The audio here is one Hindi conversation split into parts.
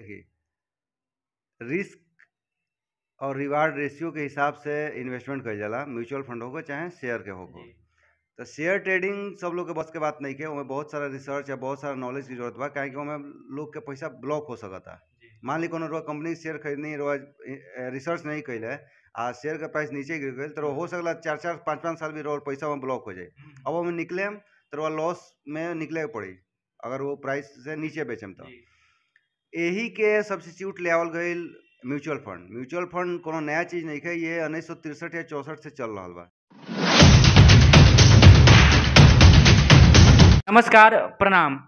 देखिए रिस्क और रिवार्ड रेशियो के हिसाब से इन्वेस्टमेंट कर जाला म्यूचुअल फंड होगा चाहे शेयर के होगा तो शेयर ट्रेडिंग सब लोग के बस के बात नहीं के उसमें बहुत सारा रिसर्च या बहुत सारा नॉलेज की जरूरत बा क्या कि लोग के पैसा ब्लॉक हो सकता मान ली को कंपनी शेयर खरीदनी रिसर्च नहीं कैल है आ शेयर का प्राइस नीचे गिर गए तो हो सकला चार चार पाँच पाँच साल भी रोड पैसा वहाँ ब्लॉक हो जाए हम्म। अब हम निकले तो वह लॉस में निकले पड़ी अगर वो प्राइस से नीचे बेचम तो यही के सब्सिट्यूट लेवल गई म्यूचुअल फंड म्यूचुअल फंड को नया चीज़ नहीं है ये उन्नीस सौ तिरसठ या चौसठ से चल रहा बा नमस्कार प्रणाम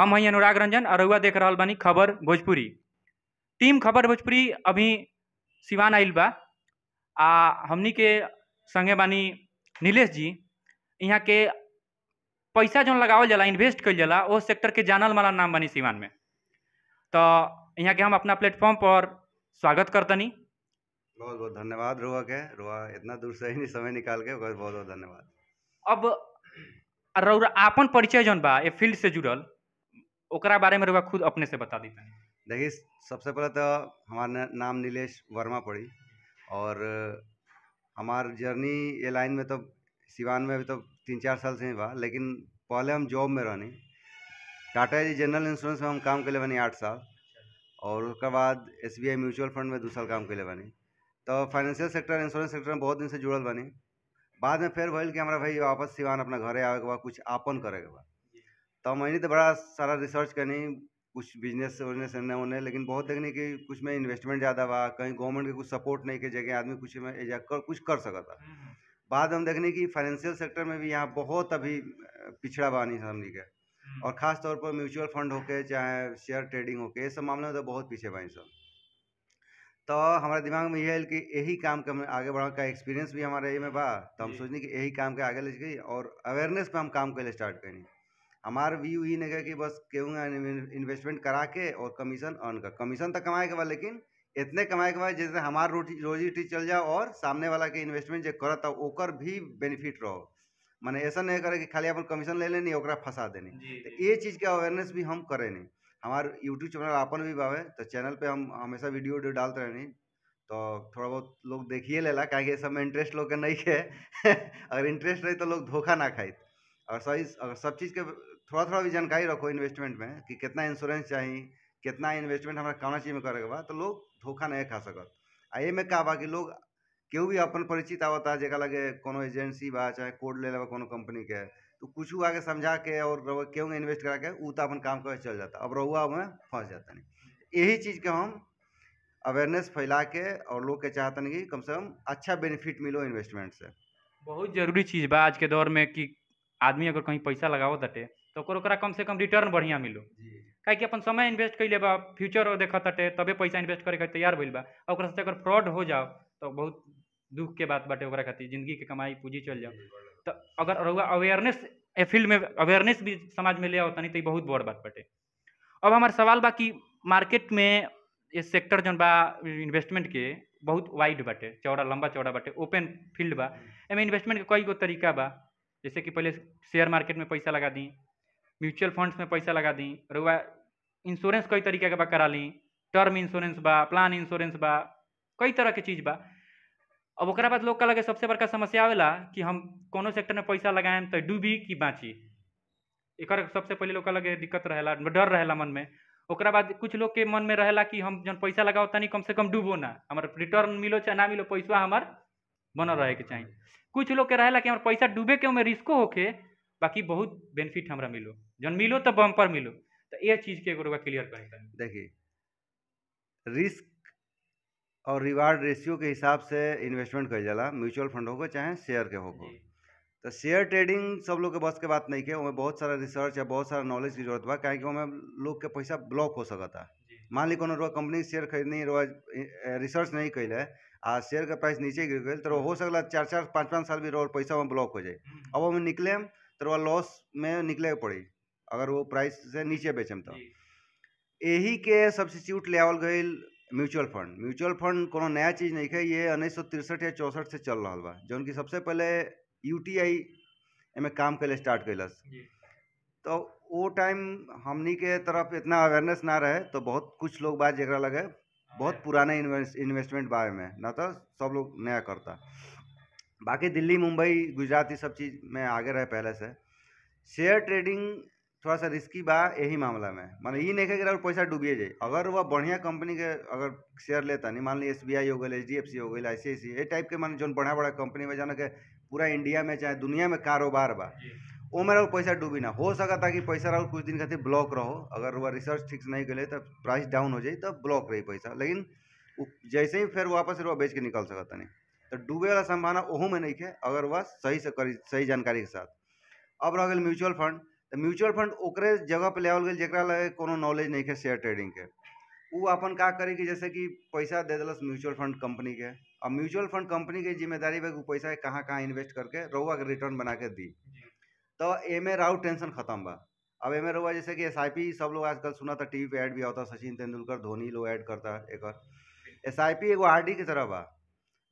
हम हई अनुराग रंजन अरुआ देख रहा बनी खबर भोजपुरी टीम खबर भोजपुरी अभी सिवान आइल बा आ हमनी के संगे बानी नीलेश जी यहाँ के पैसा जो लगावल जला इन्वेस्ट कइल जला वो सेक्टर के जानल वाला नाम बनी सिवान में तो यहाँ के हम अपना प्लेटफॉर्म पर स्वागत करतनी बहुत बहुत धन्यवाद रुआ के रुआ इतना दूर से ही नहीं समय निकाल के बहुत बहुत धन्यवाद अब अपन परिचय जो बा ये फील्ड से जुड़ल ओकरा बारे में रुआ खुद अपने से बता दी देखिए सबसे पहले तो हमारा नाम नीलेश वर्मा पड़ी और हमार जर्नी ये लाइन में तो सिवान में अभी तो तीन चार साल से ही बा लेकिन पहले हम जॉब में रहनी टाटा जी जनरल इंश्योरेंस में हम काम के लिए बनी आठ साल और उसके बाद S B I mutual fund में दो साल काम लिए बनी तो फाइनेंशियल सेक्टर इंश्योरेंस सेक्टर में बहुत दिन से जुड़ल बनी बाद में फिर भइल कि हमारा भाई वापस सिवान अपना घर आवे के बाद कुछ आपन करे के बाद तो मैंने तो बड़ा सारा रिसर्च करनी कुछ बिजनेस उजनेस एने उन्ने लेकिन बहुत देखनी कि कुछ में इन्वेस्टमेंट ज़्यादा बा कहीं गवर्नमेंट के कुछ सपोर्ट नहीं के जगह आदमी कुछ में एजा कर कुछ कर सकता हम्म, हम्म। बाद में हम देखनी कि फाइनेंशियल सेक्टर में भी यहाँ बहुत अभी पिछड़ा बानी हमनी के और ख़ास तौर पर म्यूचुअल फंड होके चाहे शेयर ट्रेडिंग होके ये सब मामले में तो बहुत पीछे भाई सब तो हमारे दिमाग में यह है कि यही काम का आगे बढ़ा का एक्सपीरियंस भी हमारे ये में बा तो हम सोचने कि यही काम के आगे ले गई और अवेयरनेस पे हम काम लिए स्टार्ट करें हमारा व्यू यही नहीं कि बस केहूँ इन्वेस्टमेंट करा के और कमीशन अर्न कर कमीशन तो कमाए के बाद लेकिन इतने कमाए के बाद जैसे हमार रोटी रोजी रोटी चल जाओ और सामने वाला के इन्वेस्टमेंट जो करत ओकर भी बेनिफिट रहो मैंने ऐसा नहीं करे कि खाली अपन कमीशन ले लेनी ओकरा फंसा देनी तो ये चीज़ के अवेयरनेस भी हम करें नहीं हमारे यूट्यूब चैनल अपन भी बावे तो चैनल पे हम हमेशा वीडियो वीडियो डालते रहनी तो थोड़ा बहुत लोग देखिए लेला क्या कि सब में इंटरेस्ट लोग के नहीं है अगर इंटरेस्ट रही तो लोग धोखा ना खाई और सही अगर सब चीज़ के थोड़ा थोड़ा भी जानकारी रखो इन्वेस्टमेंट में कि कितना इंश्योरेंस चाहिए कितना इन्वेस्टमेंट हमारा कौन चीज़ में करे के बा तो लोग धोखा नहीं खा सकत आ में कहा कि लोग केहू भी अपन परिचित आवता जो लगे कोनो एजेंसी बा चाहे कोड ले लेवा कोनो कंपनी के तो कुछ आगे समझा के और केहू इन्वेस्ट करा के ऊ तो अपन काम कर चल जाता अब रहुआ में फंस जाता नहीं यही चीज़ के हम अवेयरनेस फैला के और लोग के चाहतन कि कम से कम अच्छा बेनिफिट मिलो इन्वेस्टमेंट से बहुत जरूरी चीज़ बा आज के दौर में कि आदमी अगर कहीं पैसा लगाओ तटे तो कम से कम रिटर्न बढ़िया मिलो क्या कि अपन समय इन्वेस्ट कर ले फ्यूचर और देखा तटे तबे पैसा इन्वेस्ट करे तैयार भैया और अगर फ्रॉड हो जाओ तो बहुत दुख के बात बाटे ओकरा खातिर जिंदगी के कमाई पूंजी चल जाओ तो अगर रउआ अवेयरनेस ए फील्ड में अवेयरनेस भी समाज में ले आओ तनी तो बहुत बड़ बात बाटे अब हमारे सवाल बा कि मार्केट में ये सेक्टर जो बा इन्वेस्टमेंट के बहुत वाइड बाटे चौड़ा लंबा चौड़ा बाटे ओपन फील्ड बा हम्म। एमें इन्वेस्टमेंट के कई गो तरीका बा जैसे कि पहले शेयर मार्केट में पैसा लगा दी म्यूचुअल फंड्स में पैसा लगा दी रउआ इंश्योरेंस कई तरीके के बा करा ली टर्म इंश्योरेंस बा प्लान इंश्योरेंस बा कई तरह के चीज़ बा अब ओकरा बाद लोग का लगे सबसे बड़का समस्या आवेला कि हम कोनो सेक्टर में पैसा लगाएम तो डूबी कि बाँची एक सबसे पहले लोग का लगे दिक्कत रहेला डर रहेला मन में ओकरा बाद कुछ लोग के मन में रहेला कि हम जन पैसा लगाओ तनी कम से कम डूबो ना हमारे रिटर्न मिलो चाहे ना मिलो पैसा हमार बन रहे के चाहिए कुछ लोग के रहेला कि हमारे पैसा डूबे के ओमे रिस्को होके बाकी बहुत बेनिफिट हमारा मिलो जन मिलो तो बम्पर मिलो तो यह चीज के एक क्लियर करें देखिए रिस्क और रिवार्ड रेशियो के हिसाब से इन्वेस्टमेंट कर जाला म्यूचुअल फंड होगा चाहे शेयर के होगा तो शेयर ट्रेडिंग सब लोग के बस के बात नहीं के उसमें बहुत सारा रिसर्च या बहुत सारा नॉलेज की जरूरत बा क्या कि लोग के पैसा ब्लॉक हो सकता मान ली को कंपनी शेयर खरीदनी रिसर्च नहीं कैल है आ शेयर का प्राइस नीचे गिर गए तो हो सकला चार चार पाँच पाँच साल भी रोड पैसा वहाँ ब्लॉक हो जाए हम्म। अब हम निकले हम तो वह लॉस में निकले पड़ी अगर वो प्राइस से नीचे बेचम तो यही के सब्सिट्यूट लेवल गई म्यूचुअल फंड म्यूचुअल फंड को नया चीज़ नहीं है ये उन्नीस सौ तिरसठ या चौंसठ से चल रहा बा जौन कि सबसे पहले यू टी आई एमे काम कैल स्टार्ट कैलस तो वो टाइम हमनी के तरफ इतना अवेयरनेस ना रहे तो बहुत कुछ लोग बात जरा लगे बहुत हाँ। पुराने इन्वेस्टमेंट बा में ना तो सब लोग नया करता बाकी दिल्ली मुंबई गुजरात ये सब चीज़ में आगे रहे पहले से शेयर ट्रेडिंग थोड़ा सा रिस्की बा यही मामला में मान ये नहीं कि अगर पैसा डूबिए जाए अगर वह बढ़िया कंपनी के अगर शेयर लेता नहीं मान ली एस बी आई हो गए एच डी एफ सी हो गई आई सी आई सी ए टाइप के मान जो बड़ा बड़ा कंपनी में जान के पूरा इंडिया में चाहे दुनिया में कारोबार बा वो मेरा पैसा डूबी ना हो सका था कि पैसा रहो कुछ दिन खातिर ब्लॉक रहो अगर वह रिसर्च ठीक से नहीं कर तो प्राइस डाउन हो जाए तो ब्लॉक रही पैसा लेकिन जैसे ही फिर वापस वह बेच के निकल सकता नहीं तो डूबे वाला संभावना ओहू में नहीं है अगर वह सही से करी सही जानकारी के साथ अब रह गए म्यूचुअल फंड तो म्यूचुअल फंड ओकरे जगह पर लेवल गए जरा लगे को नॉलेज है शेयर ट्रेडिंग के उ अपन का करी कि जैसे कि पैसा दे दिलस म्यूचुअल फंड कंपनी के अब म्यूचुअल फंड कंपनी के जिम्मेदारी बे पैसा कहाँ कहाँ इन्वेस्ट करके रउआ के रिटर्न बना के दी तो एमे राउ टेंशन खत्म बा अब एमे रउआ जैसे कि एस सब लोग आजकल सुना था टीवी पे ऐड भी आता सचिन तेंदुलकर धोनी लोग ऐड करता एक एस आई पी एगो आर डी की तरह बा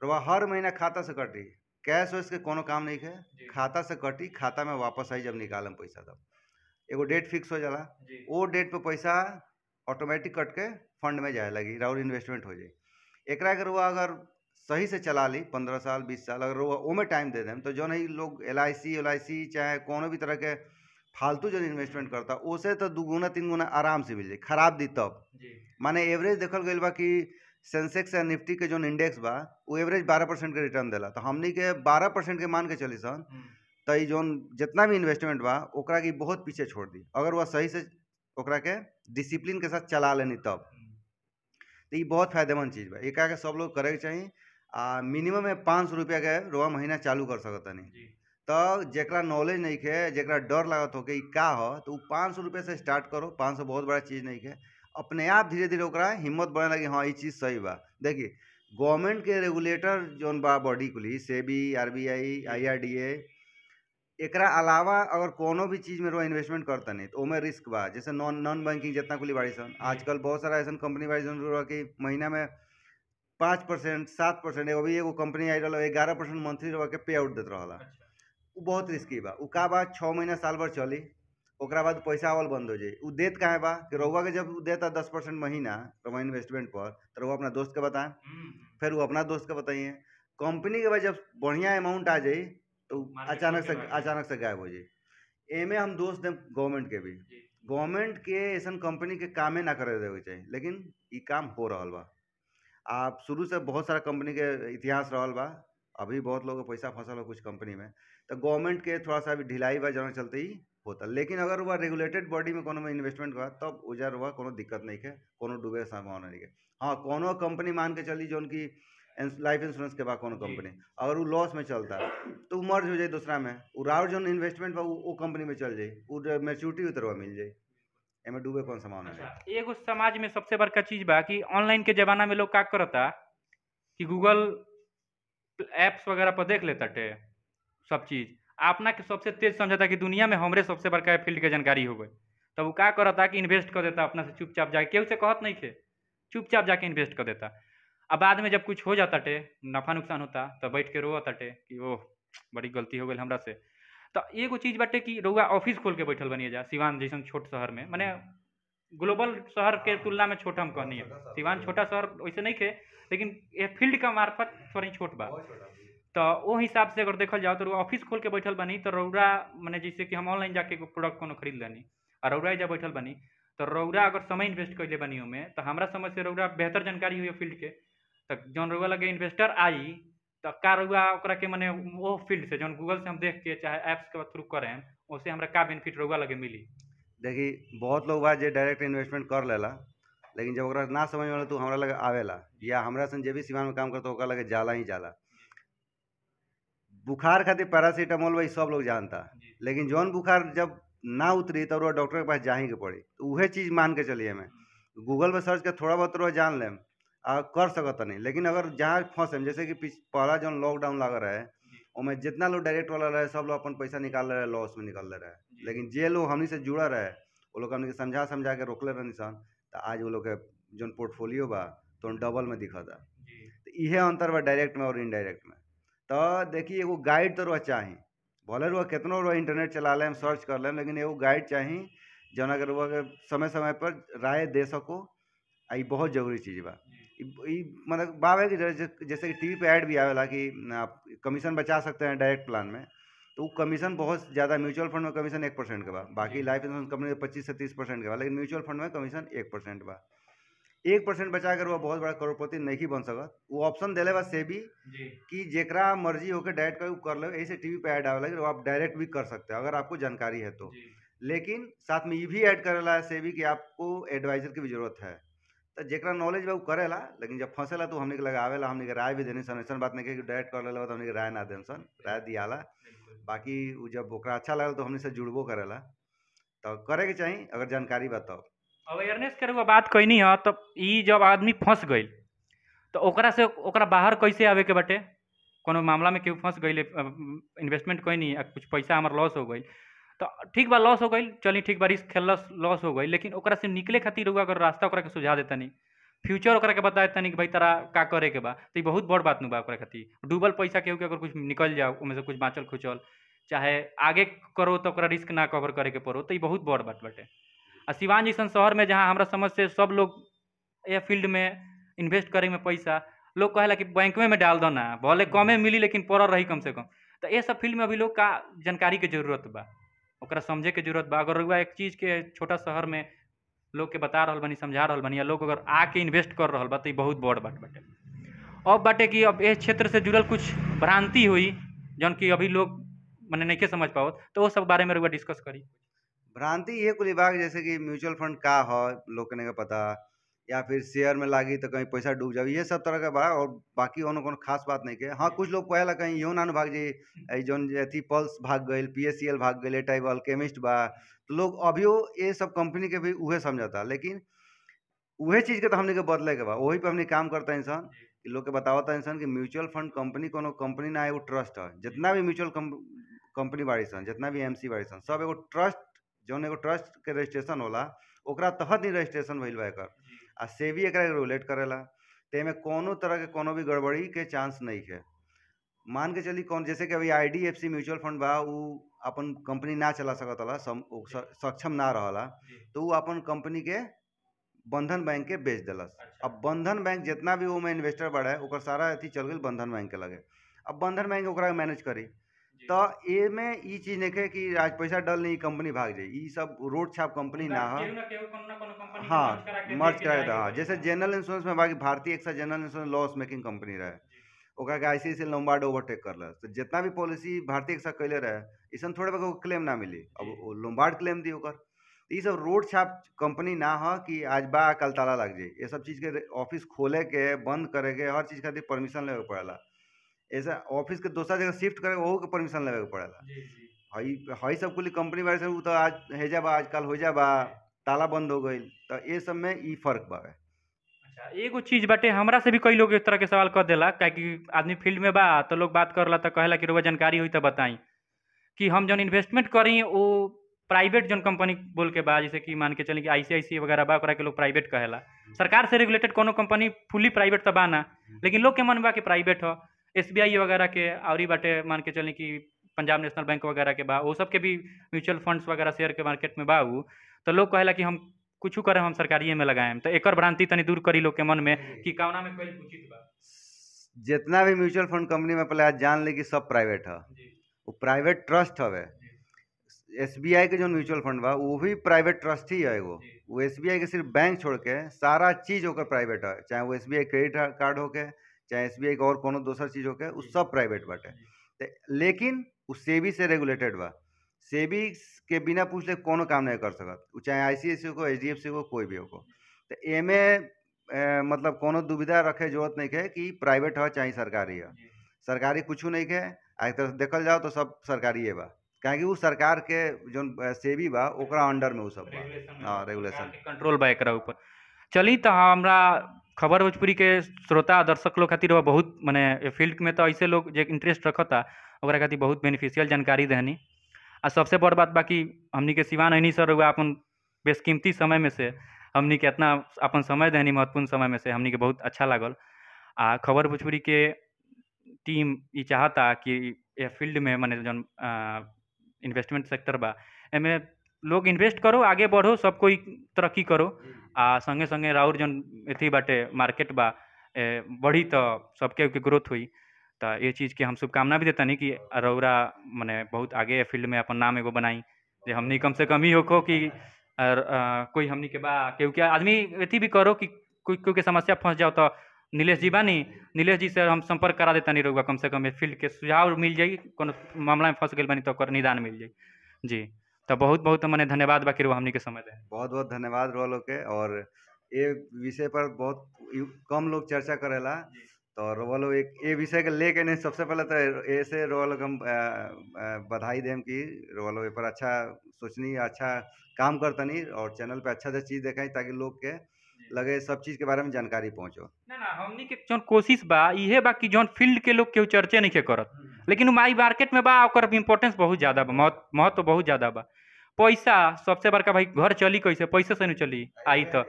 रउआ हर महीना खाता से कटी कैश वैश के कोनो काम नहीं है खाता से कटी खाता में वापस आई जब निकालम पैसा तब एगो डेट फिक्स हो जाला वो डेट पर पैसा ऑटोमेटिक कट के फंड में जाए लगी और इन्वेस्टमेंट हो जाए एक अगर वो अगर सही से चला ली पंद्रह साल बीस साल अगर वो ओमे टाइम दे दें तो जो नहीं लोग एल आई सी सी चाहे कोनो भी तरह के फालतू जो इन्वेस्टमेंट करता उसे तो दू गुना तीन गुना आराम से मिल जाए खराब दी तब माने एवरेज देखल गई बा कि सेंसेक्स या निफ्टी के जो इंडेक्स बा वो एवरेज बारह परसेंट के रिटर्न दिला तो हमने के बारह परसेंट के मान के चली सन हम्म। तो ये जितना भी इन्वेस्टमेंट बा ओकरा की बहुत पीछे छोड़ दी अगर वह सही से ओकरा के डिसिप्लिन के साथ चला लेनी तब हम्म। तो ये बहुत फायदेमंद चीज़ बा एक सब लोग करे के चाहिए आ मिनिमम में पाँच सौ रुपया के रोवा महीना चालू कर सकता तो नहीं तो जरा नॉलेज नहीं है जरा डर लगत हो कि का हो तो पाँच सौ रुपये से स्टार्ट करो पाँच सौ बहुत बड़ा चीज़ नहीं है अपने आप धीरे धीरे ओकरा हिम्मत बढ़े लगी हाँ ये चीज़ सही बा देखिए गवर्नमेंट के रेगुलेटर जोन बा बॉडी से B R B I I R D A एक अलावा अगर कोनो भी चीज़ में रो इन्वेस्टमेंट करते नहीं तो में रिस्क बा जैसे नॉन नॉन बैंकिंग जितना खुली बाड़ी सन आजकल बहुत सारा ऐसा कंपनी बाड़ी सन कि महीना में पाँच परसेंट सात परसेंट एगो भी एगो कंपनी आई रहा ग्यारह परसेंट मंथली रह के पे आउट देते रहा अच्छा। बहुत रिस्की बा का बा छः महीना साल भर चली ओकरा बाद पैसा आवल बंद हो जाए उ देत काहे बा कि रउआ के जब उ देता दस परसेंट महीना रउआ इन्वेस्टमेंट पर तो रउआ अपना दोस्त के बताए हम्म। फिर वो अपना दोस्त के बताइए कंपनी के बाद जब बढ़िया अमाउंट आ जाए तो अचानक से अचानक से गायब हो ऐ एमे हम दोस्त दें गवर्नमेंट के भी गवर्नमेंट के ऐसा कंपनी के कामे ना करे देवे चाहिए लेकिन ई काम हो रहा बा आप शुरू से बहुत सारा कंपनी के इतिहास रहा बा अभी बहुत लोग पैसा फंसल हो कुछ कंपनी में तो गवर्नमेंट के थोड़ा सा अभी ढिलाई बा जना चलते ही होता लेकिन अगर वह रेगुलेटेड बॉडी में कोनो में इन्वेस्टमेंट बा तब तो उजर उहा कोनो दिक्कत नहीं है कोनो डूबे के संभावना है हाँ कोनो कंपनी मान के चली जो उनकी लाइफ इंश्योरेंस के बाद कोनो कंपनी अगर वो लॉस में चलता तो मर्ज हो जाए दूसरा में वो उरावर जो इन्वेस्टमेंट बा वो कंपनी में चल जाए वो मेच्योरिटी उतरवा मिल जाए एमे डूबे कौन संभावना अच्छा, एगो समाज में सबसे बड़का चीज बा कि ऑनलाइन के जमाना में लोग का करता कि गूगल एप्स वगैरह पर देख लेता टे सब चीज़ अपना के सबसे तेज समझता कि दुनिया में हमरे सबसे बड़का फील्ड के जानकारी हो गए तब वो का करता कि इन्वेस्ट कर देता अपना से चुपचाप जाके केहू से कहत नहीं थे चुपचाप जाके इन्वेस्ट कर देता अब बाद में जब कुछ हो जाता टे नफा नुकसान होता तो बैठ के रोता टे कि ओह बड़ी गलती हो गई हमरा से तो एगो चीज़ बटे कि रउआ ऑफिस खोल के बैठल बनिए जा सिवान जैसे छोट शहर में मैंने ग्लोबल शहर के तुलना में छोट हम कहनी है सिवान छोटा शहर वैसे नहीं थे लेकिन ये फील्ड का मार्फत थोड़ी छोट बा तो वो हिसाब से अगर देखल जाओ तो ऑफिस खोल के बैठल बनी तो रौरा मैंने जैसे कि हम ऑनलाइन जाके प्रोडक्ट को खरीद लेनी और रौरा जब बैठल बनी तो रौरा अगर समय इन्वेस्ट ले बनी में तो हमारा समझ से रौरा बेहतर जानकारी हुई फील्ड के तो जौन रौरा लगे इन्वेस्टर आई तो का रौरा के मैंने वो फील्ड से जौन गूगल से हम देख के चाहे ऐप्स के थ्रू करें उससे हमारा का बेनिफिट रौरा लगे मिली देखी बहुत लोग बात जो डायरेक्ट इन्वेस्टमेंट कर लेला लेकिन जब ना समझ में तो हमारा लगे आवेला या हमारा सन जे भी सीमा में काम करते ओकरा लगे जाला ही जाला बुखार खातिर पैरासीटामोल वही सब लोग जानता लेकिन जौन बुखार जब ना उतरी तब डॉक्टर के पास जा के पड़ी तो वह चीज़ मान के चलिए हमें हम्म। गूगल पर सर्च कर थोड़ा बहुत तो रोह जान लेम आ कर सकत नहीं लेकिन अगर जहाँ फंसे जैसे कि पहला जो लॉकडाउन लगा रहे उसमें जितना लोग डायरेक्ट वाला रहे सब लोग अपन पैसा निकाल रहे लॉस में ले रहे लेकिन जे लोग हमनी से जुड़ा रहे वो लोग हमने समझा समझा के ले रहे निशान तो आज वो लोग के पोर्टफोलियो बा तो डबल में दिखा था तो यह अंतर बा डायरेक्ट में और इनडायरेक्ट में तो देखिए एगो गाइड तो रह चाह भले रुआ कितना रुआ इंटरनेट चला लें सर्च कर लें लेकिन एगो गाइड चाही जन अगर रुआ के समय समय पर राय दे सको आ बहुत जरूरी चीज़ बा मतलब बावे कि जैसे कि टीवी पे ऐड भी आवेला कि आप कमीशन बचा सकते हैं डायरेक्ट प्लान में तो वो कमीशन बहुत ज़्यादा म्यूचुअल फंड में कमीशन एक परसेंट का बा बाकी लाइफ इंश्योरेंस कंपनी में पच्चीस से तीस परसेंट का बा लेकिन म्यूचुअल फंड में कमीशन एक परसेंट बा एक परसेंट बचा कर वो बहुत बड़ा करोड़पति नहीं बन सकत वो ऑप्शन दिले बा से भी कि जेकरा मर्जी होकर डायरेक्ट का कर ले ऐसे टीवी पे ऐड वो आप डायरेक्ट भी कर सकते हो अगर आपको जानकारी है तो लेकिन साथ में ये भी ऐड करेला है से भी कि आपको एडवाइजर की भी जरूरत है तो जरा नॉलेज बा करेला लेकिन जब फंसेला तो हमने के लगावेला हमने के राय भी देने सन ऐसा बात नहीं कि डायरेक्ट कर लेला तो हमने के राय ना देने सन राय दियाला बाकी जब ओकरा अच्छा लगे तो हमने से जुड़बो करेला तो करे के चाहिए अगर जानकारी बताओ अवेयरनेस के एगो बात नहीं है हाँ, तो जब आदमी फंस गई तो ओकरा से ओकरा बाहर कैसे आवे के बटे कोनो मामला में क्यों फंस गए इन्वेस्टमेंट कैनी है कुछ पैसा हमार लॉस हो गई तो ठीक बा लॉस हो गई चलिए ठीक बा रिस्क खेल लॉस हो गई लेकिन ओकरा से निकले खातिर हुआ अगर रास्ता ओकरा के सुझा देता नहीं फ्यूचर ओकरा के बता देता नहीं कि भाई तारा का करे के बा तो बहुत बड़ बात ना ओकरा खातिर डूबल पैसा केहू के अगर कुछ निकल जाओ उमें से कुछ बाँचल खुचल चाहे आगे करो तो ओकरा रिस्क ना कवर करे के पड़ो तो बहुत बड़ बात बटे आ सिवान जैसा शहर में जहाँ हमारा समझ से सब लोग यह फील्ड में इन्वेस्ट करे में पैसा लोग कहे कि बैंक में डाल दो ना भले कमे मिली लेकिन पड़ रही कम से कम तो ये सब फील्ड में अभी लोग का जानकारी के जरूरत बा समझे के जरूरत बा अगर एक चीज़ के छोटा शहर में लोग के बता रहा बनी समझा रहा बनी या लोग अगर आके इन्वेस्ट कर रहा बा तो बहुत बड़ बात बाटे अब बाटे कि अब ये क्षेत्र से जुड़ल कुछ भ्रांति हुई जौन कि अभी लोग मैंने नहीं समझ पाओ तो वो सब बारे में रुआ डिस्कस करी भ्रांति ये कुल विभाग जैसे कि म्यूचुअल फंड का हो लोकने का पता या फिर शेयर में लागी तो कहीं पैसा डूब जाओ ये सब तरह का बात और बाकी ओनो को खास बात नहीं के हाँ कुछ लोग ला कहीं यौन अनुभाग जी जौन अथी पल्स भाग गई पी एस सी एल भाग गए टाइप अल्केमिस्ट बा तो लोग अभियो ये सब कंपनी के भी उहे समझता लेकिन उहे चीज़ के तो हमने के बदले के बा वही पर हमने काम करता इंसान कि लोग के बतावता इंसान कि म्यूचुअल फंड कंपनी को कंपनी ना एगो ट्रस्ट है जितना भी म्यूचुअल कंपनी बाड़ी सन जितना भी एम सी बाड़ी सन सब एगो ट्रस्ट जौन एगो ट्रस्ट के रजिस्ट्रेशन होला ओकरा तहत ही रजिस्ट्रेशन भइल बा एकर आ सेबी एकरा रेगुलेट करेला में कोनो तरह के कोनो भी गड़बड़ी के चांस नहीं है मान के चली कौन जैसे कि अभी I D F C mutual fund बा उ अपन कंपनी ना चला सकत होला सक्षम ना रहला तो उ अपन कंपनी के बंधन बैंक के बेच दिलस अच्छा। अब बंधन बैंक जितना भी वो में इन्वेस्टर बढ़े ओकर सारा अथी चल गई बंधन बैंक के लगे अब बंधन बैंक मैनेज करी तो ए में चीज नहीं कि आज पैसा डल नहीं कंपनी भाग जाए ये सब रोड छाप कंपनी मतलब ना हो हाँ मर्ज कराए तो हाँ जैसे जनरल इंश्योरेंस में बाकी भारतीय एक साथ general insurance loss making company रहे ओका के आई सी लंबार्ड ओवरटेक कर तो जितना भी पॉलिसी भारतीय एक साथ कैले रहे ऐसा थोड़े बहुत क्लेम ना मिली अब लंबार्ड क्लेम दी ओकर तो ये सब रोड छाप कंपनी ना हो कि आज बा कल ताला लग जाए ये सब चीज़ के ऑफिस खोले के बंद करे के हर चीज़ खातिर परमिशन लेवे पड़ेगा ऐसा ऑफिस के दोसरा जगह शिफ्ट करे वह के परमिशन लेवे के पड़ेगा हई सब कुल कंपनी वाले से तो आज हेजा बा आजकल हो जा बा ताला बंद हो गई तो ये सब में ई फर्क बावे अच्छा, एगो चीज बाटे हमरा से भी कई लोग इस तरह के सवाल कर देला क्या कि आदमी फील्ड में बा तो लोग बात करला तो कहला कि रोबा जानकारी हुई तो बताई कि हम जो इन्वेस्टमेंट करी वो प्राइवेट जो कंपनी बोल के बा जैसे कि मान के चलें कि आई सी वगैरह बा के लोग प्राइवेट कहला सरकार से रेगुलेटेड कोनो कंपनी फुली प्राइवेट तो बा ना लेकिन लोग के मन बा कि प्राइवेट हो एस वगैरह के ही बाटे मान के चलें कि पंजाब नेशनल बैंक वगैरह के बा वो सब के भी म्यूचुअल फंड्स वगैरह शेयर के मार्केट में बा तो लोग कहेला कि हम कुछ करें हम सरकारिए में लगाएम तो एक भ्रांति तनी दूर करी लोग के मन में कि कौना में कोई उचित बा जितना भी म्यूचुअल फंड कंपनी में पहले आज जान ले कि सब प्राइवेट है वो प्राइवेट ट्रस्ट हवे एस के जो म्यूचुअल फंड बा वो भी प्राइवेट ट्रस्ट ही है वो वो एस के सिर्फ बैंक छोड़ के सारा चीज़ होकर प्राइवेट है चाहे वो एस क्रेडिट कार्ड होके चाहे एस बी आई और कोनो दोसर चीज होके उस सब प्राइवेट बाटे लेकिन उ सेबी से रेगुलेटेड बा सेबी के बिना पूछ ले कोनो काम नहीं कर सकत उ चाहे आई सी आई सी हो एच डी एफ सी हो कोई भी हो तो एमे मतलब कोनो दुविधा रखे जरूरत नहीं है कि प्राइवेट हो चाहे सरकारी हो सरकारी कुछ नहीं है एक तरह से देखल जाओ तो सब सरकारी बा काहे उ सरकार के जो सेवी बा ओकरा अंडर में वो सब बा हाँ, रेगुलेशन कंट्रोल बा एकरा ऊपर चली तो हमारा खबर भोजपुरी के श्रोता दर्शक लोग खातिर बहुत मैंने फील्ड में तो ऐसे लोग जो इंटरेस्ट रखता और खातिर बहुत बेनिफिशियल जानकारी दहनी आ सबसे बड़ बात बाकी हमनी के सिवान अहनी सर हुआ अपन बेसकीमती समय में से हमनी के इतना अपन समय दहनी महत्वपूर्ण समय में से हमनी के बहुत अच्छा लागल आ खबर भोजपुरी के टीम ये चाहता कि ये फील्ड में मैंने जो इन्वेस्टमेंट सेक्टर बा एमें लोग इन्वेस्ट करो आगे बढ़ो सब कोई तरक्की करो हम्म। आ संगे संगे राउर जन अथी बाटे मार्केट बा ए, बढ़ी तो सबके के ग्रोथ हुई तो ये चीज़ के हम शुभकामना भी नहीं कि रौरा मैंने बहुत आगे फील्ड में अपन नाम एगो बनाई जो हमनी कम से कम ही होखो कि और, कोई हमनी के बा केहू आदमी अथी भी करो कि कोई कोई के समस्या फंस जाओ तो नीलेश जी बानी नीलेश जी से हम संपर्क करा देता नहीं रहुआ कम से कम फील्ड के सुझाव मिल जाए को मामला में फंस गए बानी तो निदान मिल जाए जी तो बहुत बहुत तो मैंने धन्यवाद बाकी किरो के समय दे बहुत बहुत धन्यवाद रो लोग के और ये विषय पर बहुत कम लोग चर्चा करेला तो रोवा लोग एक ये विषय के लेके नहीं सबसे पहले तो ऐसे रोवा लोग हम बधाई देम कि रोवा लोग पर अच्छा सोचनी अच्छा काम करतनी और चैनल पे अच्छा अच्छा चीज़ देखें ताकि लोग के लगे सब चीज के बारे में जानकारी पहुंचो ना ना कोशिश बा इहे बा कि जौन फील्ड के लोग केहू चर्चे नहीं के करत हम्म। लेकिन माई मार्केट में बा और इम्पोर्टेंस बहुत ज़्यादा बा महत्व बहुत ज़्यादा बा पैसा सबसे बड़का भाई घर चली कैसे पैसे से नहीं चली आई तो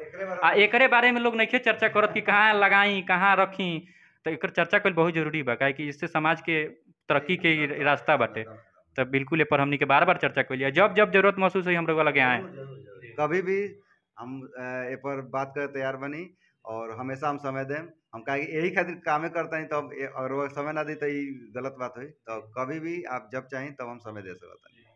आ एक बारे में लोग नहीं चर्चा करत कि कहाँ लगाई कहाँ रखी तो एक चर्चा कर बहुत जरूरी बा कि इससे समाज के तरक्की के रास्ता बटे तो बिल्कुल पर हमने के बार बार चर्चा लिया जब जब जरूरत महसूस हुई हम लोग लगे आए कभी भी हम ए पर बात करें तैयार बनी और हमेशा हम समय दें हम कहें यही खातिर कामें करते हैं तब तो और समय ना दी तो ये गलत बात हुई तो कभी भी आप जब चाहें तब हम समय दे हैं